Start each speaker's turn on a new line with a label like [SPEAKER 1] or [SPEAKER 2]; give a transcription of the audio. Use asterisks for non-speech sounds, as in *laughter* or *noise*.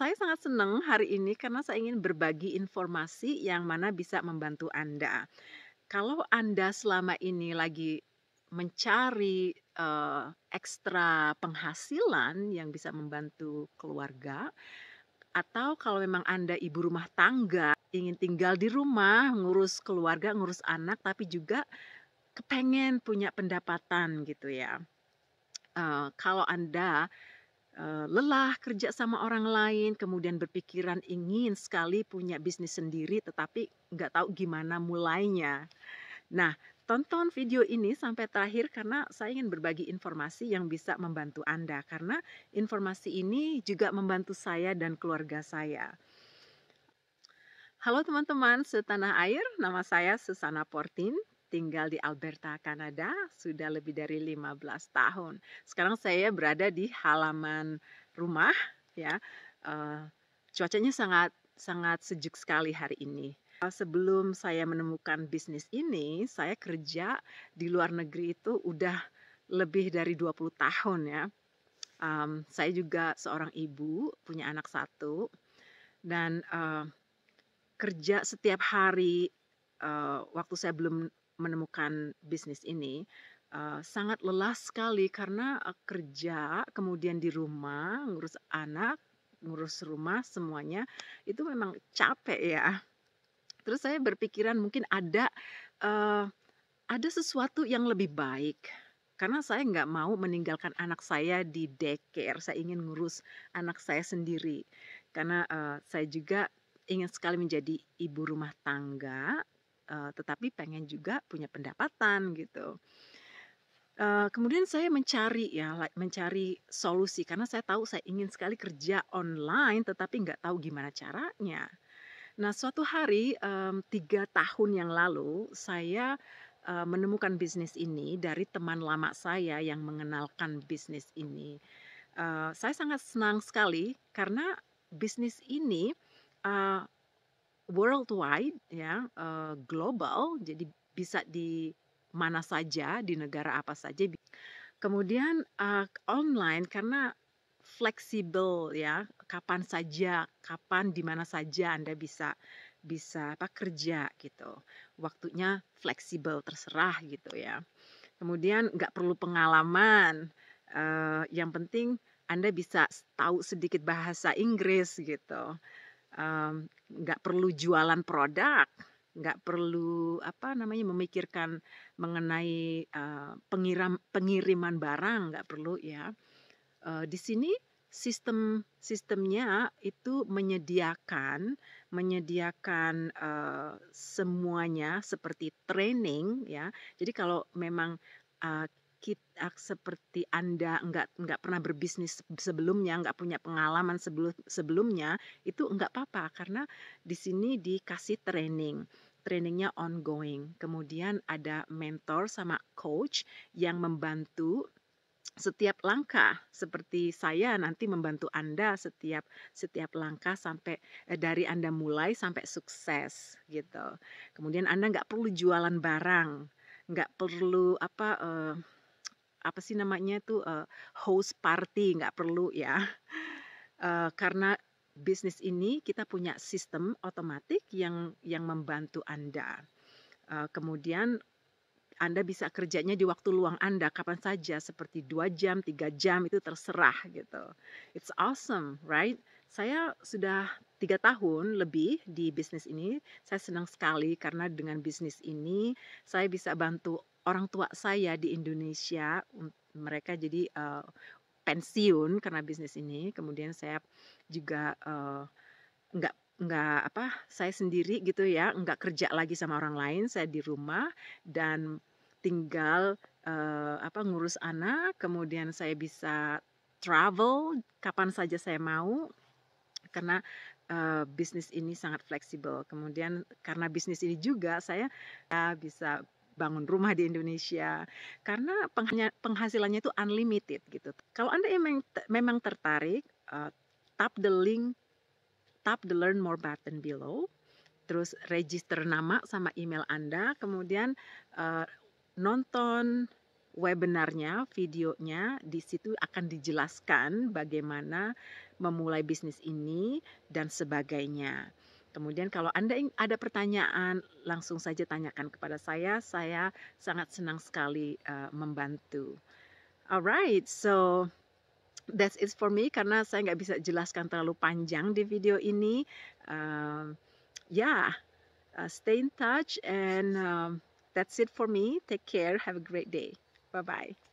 [SPEAKER 1] saya sangat senang hari ini karena saya ingin berbagi informasi yang mana bisa membantu Anda. Kalau Anda selama ini lagi mencari uh, ekstra penghasilan yang bisa membantu keluarga, atau kalau memang Anda ibu rumah tangga, ingin tinggal di rumah, ngurus keluarga, ngurus anak, tapi juga kepengen punya pendapatan gitu ya. Uh, kalau Anda Eh, lelah kerja sama orang lain, kemudian berpikiran ingin sekali punya bisnis sendiri, tetapi nggak tahu gimana mulainya. Nah, tonton video ini sampai terakhir karena saya ingin berbagi informasi yang bisa membantu Anda, karena informasi ini juga membantu saya dan keluarga saya. Halo teman-teman setanah air, nama saya Susana Portin tinggal di Alberta, Kanada sudah lebih dari 15 tahun. Sekarang saya berada di halaman rumah ya. Uh, cuacanya sangat sangat sejuk sekali hari ini. Eh, sebelum saya menemukan bisnis ini, saya kerja di luar negeri itu udah lebih dari 20 tahun ya. Um, saya juga seorang ibu, punya anak satu, dan uh, kerja setiap hari uh, waktu saya belum menemukan bisnis ini uh, sangat lelah sekali karena uh, kerja kemudian di rumah ngurus anak ngurus rumah semuanya itu memang capek ya terus saya berpikiran mungkin ada uh, ada sesuatu yang lebih baik karena saya nggak mau meninggalkan anak saya di daycare saya ingin ngurus anak saya sendiri karena uh, saya juga ingin sekali menjadi ibu rumah tangga Eh, tetapi pengen juga punya pendapatan gitu. Uh, kemudian saya mencari ya mencari solusi karena saya tahu saya ingin sekali kerja online tetapi nggak tahu gimana caranya. Nah suatu hari um, tiga tahun yang lalu saya uh, menemukan bisnis ini dari teman lama saya yang mengenalkan bisnis ini. Uh, saya sangat senang sekali karena bisnis ini uh, worldwide ya uh, global jadi bisa di mana saja di negara apa saja kemudian uh, online karena fleksibel ya kapan saja kapan di mana saja anda bisa bisa apa kerja gitu waktunya fleksibel terserah gitu ya kemudian nggak perlu pengalaman uh, yang penting anda bisa tahu sedikit bahasa Inggris gitu nggak um, perlu jualan produk nggak perlu apa namanya memikirkan mengenai uh, pengiram pengiriman barang nggak perlu ya uh, di sini sistem sistemnya itu menyediakan menyediakan uh, semuanya seperti training ya jadi kalau memang uh, kita ah, seperti anda nggak nggak pernah berbisnis sebelumnya nggak punya pengalaman sebelum sebelumnya itu nggak apa-apa karena di sini dikasih training trainingnya ongoing kemudian ada mentor sama coach yang membantu setiap langkah seperti saya nanti membantu Anda setiap setiap langkah sampai eh, dari Anda mulai sampai sukses gitu. Kemudian Anda nggak perlu jualan barang, nggak perlu apa uh, apa sih namanya tuh uh, host party nggak perlu ya uh, *laughs* karena bisnis ini kita punya sistem otomatis yang yang membantu anda uh, kemudian anda bisa kerjanya di waktu luang Anda kapan saja seperti dua jam, tiga jam itu terserah gitu. It's awesome, right? Saya sudah tiga tahun lebih di bisnis ini. Saya senang sekali karena dengan bisnis ini saya bisa bantu orang tua saya di Indonesia. Mmm, mereka jadi uh, pensiun karena bisnis ini. Kemudian saya juga uh, nggak nggak apa saya sendiri gitu ya nggak kerja lagi sama orang lain saya di rumah dan tinggal uh, apa ngurus anak kemudian saya bisa travel kapan saja saya mau karena uh, bisnis ini sangat fleksibel. Kemudian karena bisnis ini juga saya uh, bisa bangun rumah di Indonesia karena penghasilannya itu unlimited gitu. Kalau Anda memang memang tertarik uh, tap the link tap the learn more button below terus register nama sama email Anda kemudian uh, nonton webinarnya, videonya di situ akan dijelaskan bagaimana memulai bisnis ini dan sebagainya. Kemudian kalau Anda ada pertanyaan, langsung saja tanyakan kepada saya. Saya sangat senang sekali uh, membantu. Alright, so that's it for me karena saya nggak bisa jelaskan terlalu panjang di video ini. Uh, eh, yeah, ya, uh, stay in touch and uh, that's it for me. Take care. Have a great day. Bye bye.